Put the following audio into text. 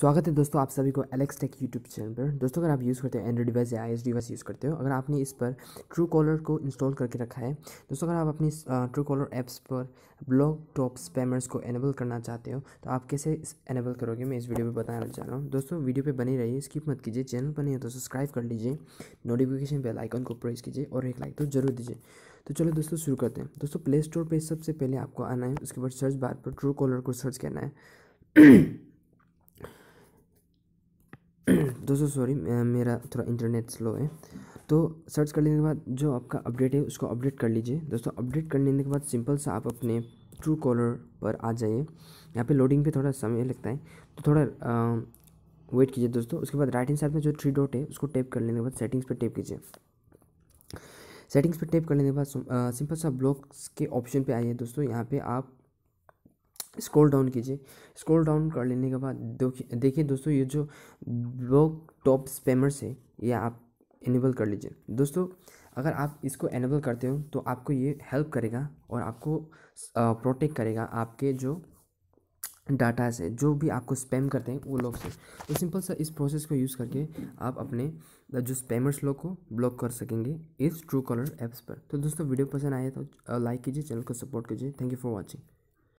स्वागत है दोस्तों आप सभी को एलेक्स टेक यूट्यूब चैनल पर दोस्तों अगर आप यूज़ करते हैं एंड्रॉइड डिवाइस या आई डिवाइस यूज़ करते हो अगर आपने इस पर ट्रू कॉलर को इंस्टॉल करके रखा है दोस्तों अगर आप अपनी ट्रू कॉलर ऐप्स पर ब्लॉक टॉप स्पैमर्स को एनेबल करना चाहते हो तो आप कैसे एनेबल करोगे मैं इस वीडियो पर बताना चाह रहा हूँ दोस्तों वीडियो पर बनी रहिए स्किप मत कीजिए चैनल पर नहीं हो तो सब्सक्राइब कर लीजिए नोटिफिकेशन बेल आइकन को प्रेस कीजिए और एक लाइक तो जरूर दीजिए तो चलो दोस्तों शुरू करते हैं दोस्तों प्ले स्टोर पर सबसे पहले आपको आना है उसके बाद सर्च बार पर ट्रू कॉलर को सर्च करना है दोस्तों सॉरी मेरा थोड़ा इंटरनेट स्लो है तो सर्च कर लेने के बाद जो आपका अपडेट है उसको अपडेट कर लीजिए दोस्तों अपडेट कर लेने के बाद सिंपल सा आप अपने ट्रू कॉलर पर आ जाइए यहाँ पे लोडिंग पे थोड़ा समय लगता है तो थोड़ा आ, वेट कीजिए दोस्तों उसके बाद राइट हैंड साइड में जो थ्री डॉट है उसको टैप कर लेने के बाद सेटिंग्स पर टैप कीजिए सेटिंग्स पर टैप कर लेने के बाद सिंपल सा ब्लॉक्स के ऑप्शन पे आइए दोस्तों यहाँ पे आप स्क्रॉल डाउन कीजिए स्क्रॉल डाउन कर लेने के बाद देखिए दोस्तों ये जो ब्लॉक टॉप स्पैमर्स है ये आप इनेबल कर लीजिए दोस्तों अगर आप इसको एनेबल करते हो तो आपको ये हेल्प करेगा और आपको प्रोटेक्ट करेगा आपके जो डाटा से जो भी आपको स्पैम करते हैं वो लोग से तो सिंपल सा इस प्रोसेस को यूज़ करके आप अपने जो स्पैमर्स लोग को ब्लॉक कर सकेंगे इस ट्रू कॉलर ऐप्स पर तो दोस्तों वीडियो पसंद आए तो लाइक कीजिए चैनल को सपोर्ट कीजिए थैंक यू फॉर वॉचिंग